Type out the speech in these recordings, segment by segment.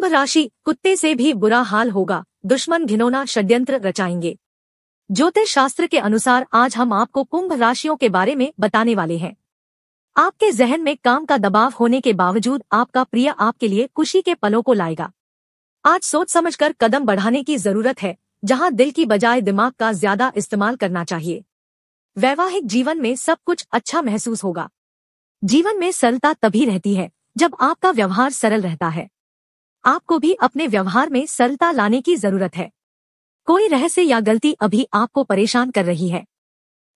कुंभ राशि कुत्ते से भी बुरा हाल होगा दुश्मन घिनौना षड्यंत्र रचाएंगे ज्योतिष शास्त्र के अनुसार आज हम आपको कुंभ राशियों के बारे में बताने वाले हैं आपके जहन में काम का दबाव होने के बावजूद आपका प्रिय आपके लिए खुशी के पलों को लाएगा आज सोच समझकर कदम बढ़ाने की जरूरत है जहां दिल की बजाय दिमाग का ज्यादा इस्तेमाल करना चाहिए वैवाहिक जीवन में सब कुछ अच्छा महसूस होगा जीवन में सरलता तभी रहती है जब आपका व्यवहार सरल रहता है आपको भी अपने व्यवहार में सरलता लाने की जरूरत है कोई रहस्य या गलती अभी आपको परेशान कर रही है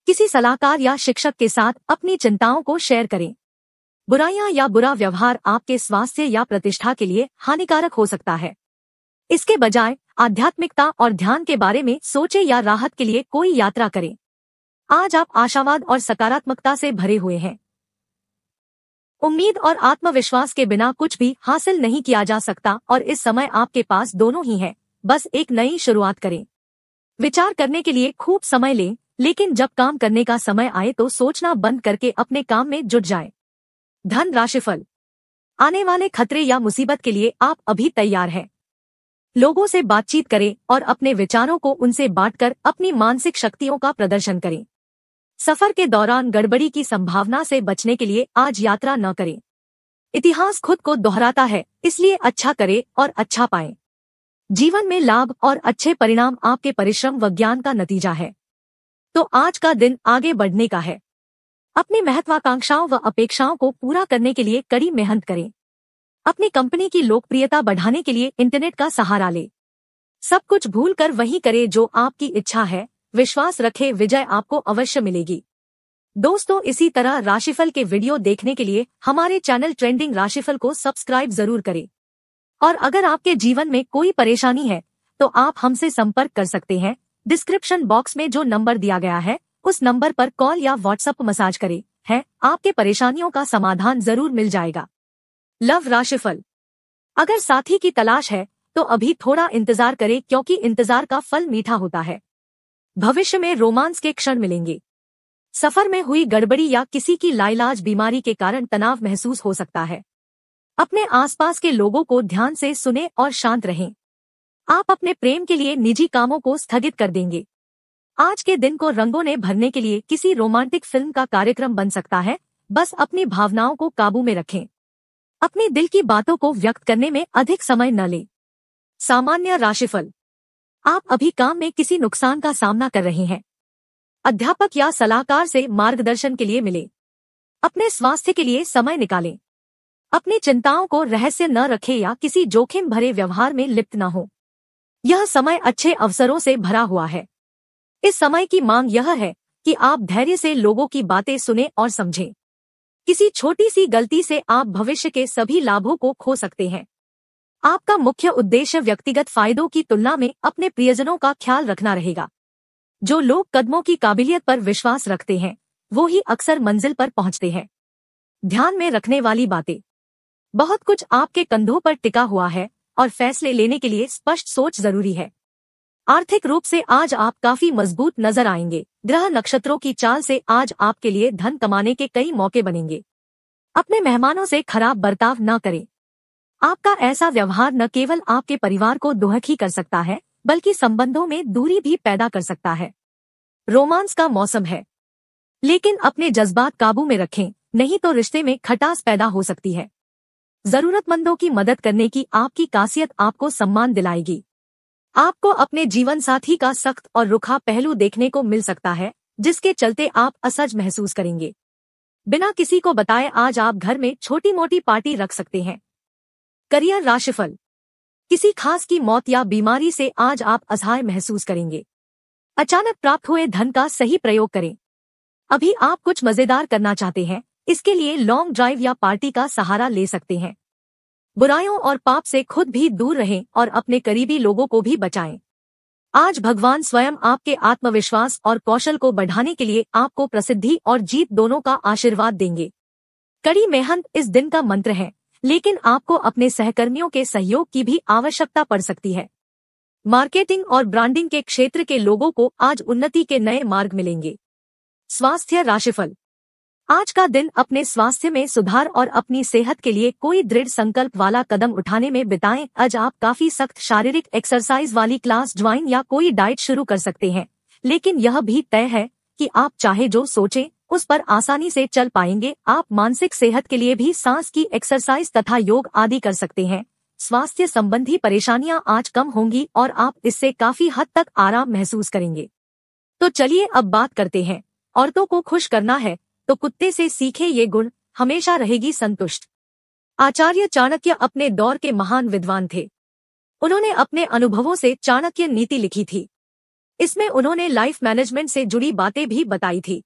किसी सलाहकार या शिक्षक के साथ अपनी चिंताओं को शेयर करें बुराइयां या बुरा व्यवहार आपके स्वास्थ्य या प्रतिष्ठा के लिए हानिकारक हो सकता है इसके बजाय आध्यात्मिकता और ध्यान के बारे में सोचे या राहत के लिए कोई यात्रा करें आज आप आशावाद और सकारात्मकता से भरे हुए हैं उम्मीद और आत्मविश्वास के बिना कुछ भी हासिल नहीं किया जा सकता और इस समय आपके पास दोनों ही है बस एक नई शुरुआत करें विचार करने के लिए खूब समय लें लेकिन जब काम करने का समय आए तो सोचना बंद करके अपने काम में जुट जाए धन राशिफल आने वाले खतरे या मुसीबत के लिए आप अभी तैयार हैं लोगों से बातचीत करें और अपने विचारों को उनसे बांटकर अपनी मानसिक शक्तियों का प्रदर्शन करें सफर के दौरान गड़बड़ी की संभावना से बचने के लिए आज यात्रा न करें इतिहास खुद को दोहराता है इसलिए अच्छा करें और अच्छा पाएं जीवन में लाभ और अच्छे परिणाम आपके परिश्रम व ज्ञान का नतीजा है तो आज का दिन आगे बढ़ने का है अपनी महत्वाकांक्षाओं व अपेक्षाओं को पूरा करने के लिए कड़ी मेहनत करें अपनी कंपनी की लोकप्रियता बढ़ाने के लिए इंटरनेट का सहारा लें सब कुछ भूल कर वही करें जो आपकी इच्छा है विश्वास रखें विजय आपको अवश्य मिलेगी दोस्तों इसी तरह राशिफल के वीडियो देखने के लिए हमारे चैनल ट्रेंडिंग राशिफल को सब्सक्राइब जरूर करें और अगर आपके जीवन में कोई परेशानी है तो आप हमसे संपर्क कर सकते हैं डिस्क्रिप्शन बॉक्स में जो नंबर दिया गया है उस नंबर पर कॉल या व्हाट्सएप मसाज करें है आपके परेशानियों का समाधान जरूर मिल जाएगा लव राशिफल अगर साथी की तलाश है तो अभी थोड़ा इंतजार करें क्योंकि इंतजार का फल मीठा होता है भविष्य में रोमांस के क्षण मिलेंगे सफर में हुई गड़बड़ी या किसी की लाइलाज बीमारी के कारण तनाव महसूस हो सकता है अपने आसपास के लोगों को ध्यान से सुने और शांत रहें आप अपने प्रेम के लिए निजी कामों को स्थगित कर देंगे आज के दिन को रंगों ने भरने के लिए किसी रोमांटिक फिल्म का कार्यक्रम बन सकता है बस अपनी भावनाओं को काबू में रखें अपने दिल की बातों को व्यक्त करने में अधिक समय न लें सामान्य राशिफल आप अभी काम में किसी नुकसान का सामना कर रहे हैं अध्यापक या सलाहकार से मार्गदर्शन के लिए मिले अपने स्वास्थ्य के लिए समय निकालें अपनी चिंताओं को रहस्य न रखें या किसी जोखिम भरे व्यवहार में लिप्त न हो यह समय अच्छे अवसरों से भरा हुआ है इस समय की मांग यह है कि आप धैर्य से लोगों की बातें सुने और समझें किसी छोटी सी गलती से आप भविष्य के सभी लाभों को खो सकते हैं आपका मुख्य उद्देश्य व्यक्तिगत फायदों की तुलना में अपने प्रियजनों का ख्याल रखना रहेगा जो लोग कदमों की काबिलियत पर विश्वास रखते हैं वो ही अक्सर मंजिल पर पहुंचते हैं ध्यान में रखने वाली बातें बहुत कुछ आपके कंधों पर टिका हुआ है और फैसले लेने के लिए स्पष्ट सोच जरूरी है आर्थिक रूप से आज आप काफी मजबूत नजर आएंगे ग्रह नक्षत्रों की चाल से आज आपके लिए धन कमाने के कई मौके बनेंगे अपने मेहमानों से खराब बर्ताव न करें आपका ऐसा व्यवहार न केवल आपके परिवार को ही कर सकता है बल्कि संबंधों में दूरी भी पैदा कर सकता है रोमांस का मौसम है लेकिन अपने जज्बात काबू में रखें नहीं तो रिश्ते में खटास पैदा हो सकती है जरूरतमंदों की मदद करने की आपकी कासियत आपको सम्मान दिलाएगी आपको अपने जीवन साथी का सख्त और रुखा पहलू देखने को मिल सकता है जिसके चलते आप असहज महसूस करेंगे बिना किसी को बताए आज आप घर में छोटी मोटी पार्टी रख सकते हैं करियर राशिफल किसी खास की मौत या बीमारी से आज आप असहाय महसूस करेंगे अचानक प्राप्त हुए धन का सही प्रयोग करें अभी आप कुछ मजेदार करना चाहते हैं इसके लिए लॉन्ग ड्राइव या पार्टी का सहारा ले सकते हैं बुराइयों और पाप से खुद भी दूर रहें और अपने करीबी लोगों को भी बचाएं आज भगवान स्वयं आपके आत्मविश्वास और कौशल को बढ़ाने के लिए आपको प्रसिद्धि और जीत दोनों का आशीर्वाद देंगे कड़ी मेहनत इस दिन का मंत्र है लेकिन आपको अपने सहकर्मियों के सहयोग की भी आवश्यकता पड़ सकती है मार्केटिंग और ब्रांडिंग के क्षेत्र के लोगों को आज उन्नति के नए मार्ग मिलेंगे स्वास्थ्य राशिफल आज का दिन अपने स्वास्थ्य में सुधार और अपनी सेहत के लिए कोई दृढ़ संकल्प वाला कदम उठाने में बिताएं आज आप काफी सख्त शारीरिक एक्सरसाइज वाली क्लास ज्वाइन या कोई डाइट शुरू कर सकते हैं लेकिन यह भी तय है कि आप चाहे जो सोचें उस पर आसानी से चल पाएंगे आप मानसिक सेहत के लिए भी सांस की एक्सरसाइज तथा योग आदि कर सकते हैं स्वास्थ्य संबंधी परेशानियां आज कम होंगी और आप इससे काफी हद तक आराम महसूस करेंगे तो चलिए अब बात करते हैं औरतों को खुश करना है तो कुत्ते से सीखे ये गुण हमेशा रहेगी संतुष्ट आचार्य चाणक्य अपने दौर के महान विद्वान थे उन्होंने अपने अनुभवों से चाणक्य नीति लिखी थी इसमें उन्होंने लाइफ मैनेजमेंट से जुड़ी बातें भी बताई थी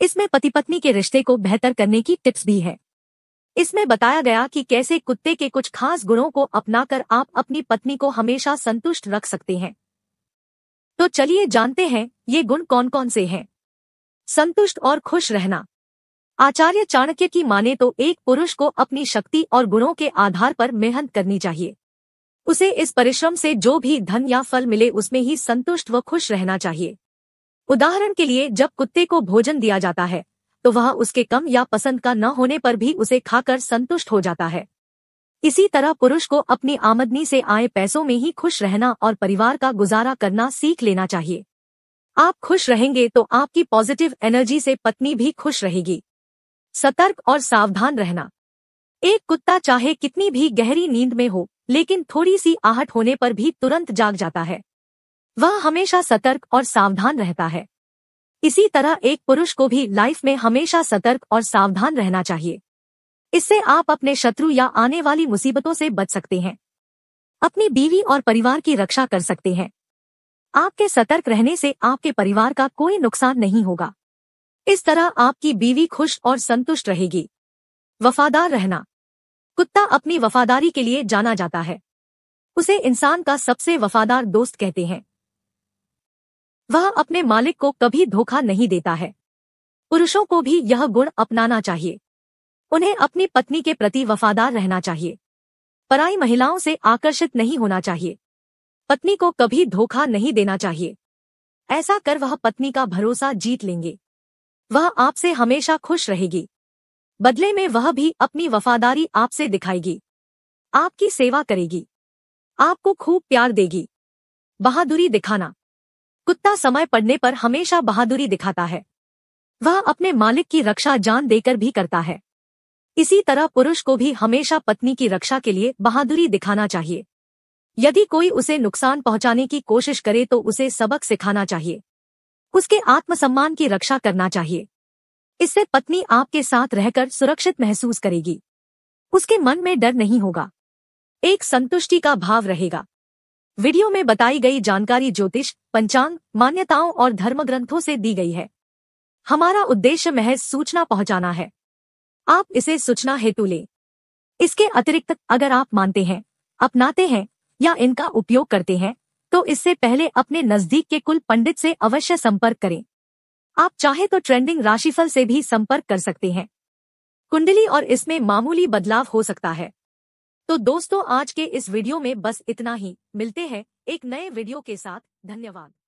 इसमें पति पत्नी के रिश्ते को बेहतर करने की टिप्स भी है इसमें बताया गया कि कैसे कुत्ते के कुछ खास गुणों को अपनाकर आप अपनी पत्नी को हमेशा संतुष्ट रख सकते हैं तो चलिए जानते हैं ये गुण कौन कौन से हैं संतुष्ट और खुश रहना आचार्य चाणक्य की माने तो एक पुरुष को अपनी शक्ति और गुणों के आधार पर मेहनत करनी चाहिए उसे इस परिश्रम से जो भी धन या फल मिले उसमें ही संतुष्ट व खुश रहना चाहिए उदाहरण के लिए जब कुत्ते को भोजन दिया जाता है तो वह उसके कम या पसंद का न होने पर भी उसे खाकर संतुष्ट हो जाता है इसी तरह पुरुष को अपनी आमदनी से आए पैसों में ही खुश रहना और परिवार का गुजारा करना सीख लेना चाहिए आप खुश रहेंगे तो आपकी पॉजिटिव एनर्जी से पत्नी भी खुश रहेगी सतर्क और सावधान रहना एक कुत्ता चाहे कितनी भी गहरी नींद में हो लेकिन थोड़ी सी आहट होने पर भी तुरंत जाग जाता है वह हमेशा सतर्क और सावधान रहता है इसी तरह एक पुरुष को भी लाइफ में हमेशा सतर्क और सावधान रहना चाहिए इससे आप अपने शत्रु या आने वाली मुसीबतों से बच सकते हैं अपनी बीवी और परिवार की रक्षा कर सकते हैं आपके सतर्क रहने से आपके परिवार का कोई नुकसान नहीं होगा इस तरह आपकी बीवी खुश और संतुष्ट रहेगी वफादार रहना कुत्ता अपनी वफादारी के लिए जाना जाता है उसे इंसान का सबसे वफादार दोस्त कहते हैं वह अपने मालिक को कभी धोखा नहीं देता है पुरुषों को भी यह गुण अपनाना चाहिए उन्हें अपनी पत्नी के प्रति वफादार रहना चाहिए पराई महिलाओं से आकर्षित नहीं होना चाहिए पत्नी को कभी धोखा नहीं देना चाहिए ऐसा कर वह पत्नी का भरोसा जीत लेंगे वह आपसे हमेशा खुश रहेगी बदले में वह भी अपनी वफादारी आपसे दिखाएगी आपकी सेवा करेगी आपको खूब प्यार देगी बहादुरी दिखाना कुत्ता समय पड़ने पर हमेशा बहादुरी दिखाता है वह अपने मालिक की रक्षा जान देकर भी करता है इसी तरह पुरुष को भी हमेशा पत्नी की रक्षा के लिए बहादुरी दिखाना चाहिए यदि कोई उसे नुकसान पहुंचाने की कोशिश करे तो उसे सबक सिखाना चाहिए उसके आत्मसम्मान की रक्षा करना चाहिए इससे पत्नी आपके साथ रहकर सुरक्षित महसूस करेगी उसके मन में डर नहीं होगा एक संतुष्टि का भाव रहेगा वीडियो में बताई गई जानकारी ज्योतिष पंचांग मान्यताओं और धर्म ग्रंथों से दी गई है हमारा उद्देश्य महज सूचना पहुंचाना है आप इसे सूचना हेतु लें इसके अतिरिक्त अगर आप मानते हैं अपनाते हैं या इनका उपयोग करते हैं तो इससे पहले अपने नजदीक के कुल पंडित से अवश्य संपर्क करें आप चाहे तो ट्रेंडिंग राशिफल से भी संपर्क कर सकते हैं कुंडली और इसमें मामूली बदलाव हो सकता है तो दोस्तों आज के इस वीडियो में बस इतना ही मिलते हैं एक नए वीडियो के साथ धन्यवाद